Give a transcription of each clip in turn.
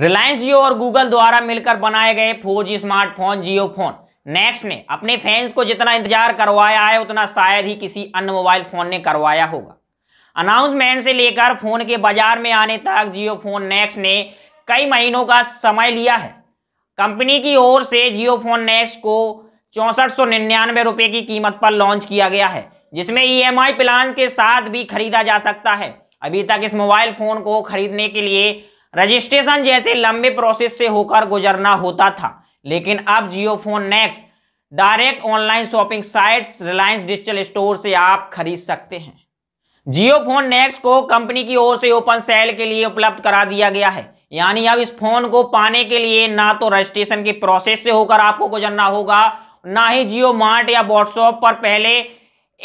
रिलायंस जियो और गूगल द्वारा मिलकर बनाए गए four G smartphone Jio phone next ने अपने फैंस को जितना इंतजार करवाया है उतना शायद ही किसी अन्य मोबाइल फोन ने करवाया होगा अनाउंसमेंट से लेकर फोन के बाजार में आने तक जियो फोन नेक्स्ट ने कई महीनों का समय लिया है कंपनी की ओर से जियो फोन नेक्स्ट को चौंसठ रुपए की कीमत पर लॉन्च किया गया है जिसमें ई e एम के साथ भी खरीदा जा सकता है अभी तक इस मोबाइल फोन को खरीदने के लिए रजिस्ट्रेशन जैसे लंबे प्रोसेस से होकर गुजरना होता था लेकिन अब Jio phone next direct online shopping sites Reliance digital store से आप खरीद सकते हैं जियो फोन नेक्स्ट को कंपनी की ओर से ओपन सेल के लिए उपलब्ध करा दिया गया है यानी अब इस फोन को पाने के लिए ना तो रजिस्ट्रेशन के प्रोसेस से होकर आपको गुजरना होगा ना ही जियो मार्ट या व्हाट्सएप पर पहले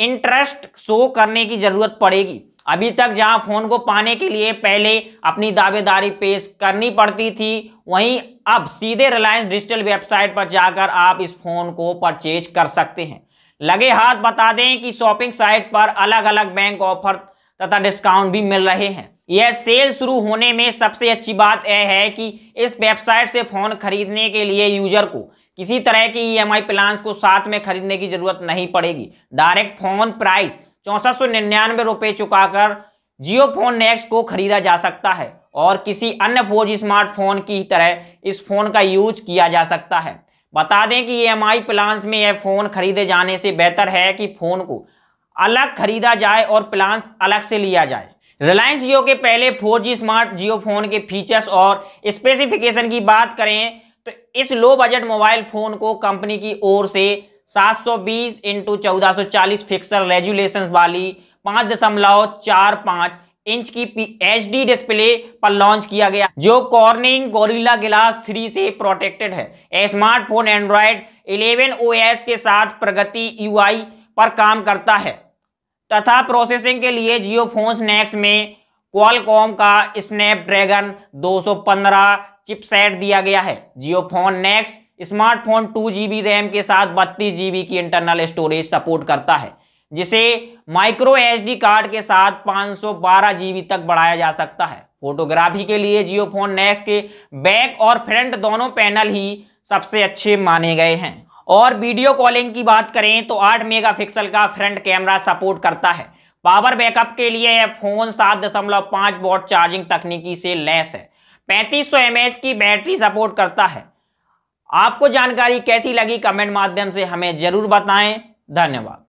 इंटरेस्ट शो करने की जरूरत पड़ेगी अभी तक जहां फोन को पाने के लिए पहले अपनी दावेदारी पेश करनी पड़ती थी वहीं अब सीधे रिलायंस डिजिटल वेबसाइट पर जाकर आप इस फोन को परचेज कर सकते हैं लगे हाथ बता दें कि शॉपिंग साइट पर अलग अलग बैंक ऑफर तथा डिस्काउंट भी मिल रहे हैं यह सेल शुरू होने में सबसे अच्छी बात यह है कि इस वेबसाइट से फोन खरीदने के लिए यूजर को किसी तरह के ई एम आई को साथ में खरीदने की जरूरत नहीं पड़ेगी डायरेक्ट फोन प्राइस चौसठ सौ निन्यानवे रुपये चुकाकर जियो फोन नेक्स्ट को खरीदा जा सकता है और किसी अन्य फोर स्मार्टफोन की तरह इस फोन का यूज किया जा सकता है बता दें कि ई एम आई प्लान में यह फ़ोन खरीदे जाने से बेहतर है कि फ़ोन को अलग खरीदा जाए और प्लान्स अलग से लिया जाए रिलायंस जियो के पहले 4G स्मार्ट जियो फ़ोन के फीचर्स और स्पेसिफिकेशन की बात करें तो इस लो बजट मोबाइल फ़ोन को कंपनी की ओर से सात सौ बीस इंटू चौदह सौ चालीस फिक्सर रेजुलेशन वाली पांच दशमलव चार पांच इंच की एच डी डिस्प्ले पर लॉन्च किया गया जो कॉर्निंग गोरिल्ला ग्लास थ्री से प्रोटेक्टेड है स्मार्टफोन एंड्रॉयड 11 ओएस के साथ प्रगति यूआई पर काम करता है तथा प्रोसेसिंग के लिए जियो फोन स्नैक्स में क्वालकॉम का स्नैपड्रैगन 215 चिपसेट दिया गया है Jio phone next smartphone two B RAM के साथ बत्तीस बी की इंटरनल स्टोरेज सपोर्ट करता है जिसे माइक्रो डी कार्ड के साथ 512 जीबी तक बढ़ाया जा सकता है फोटोग्राफी के लिए जियो फोन नेक्स के बैक और फ्रंट दोनों पैनल ही सबसे अच्छे माने गए हैं और वीडियो कॉलिंग की बात करें तो 8 मेगापिक्सल का फ्रंट कैमरा सपोर्ट करता है पावर बैकअप के लिए यह फोन 7.5 वॉट चार्जिंग तकनीकी से लेस है पैंतीस सौ की बैटरी सपोर्ट करता है आपको जानकारी कैसी लगी कमेंट माध्यम से हमें जरूर बताएं धन्यवाद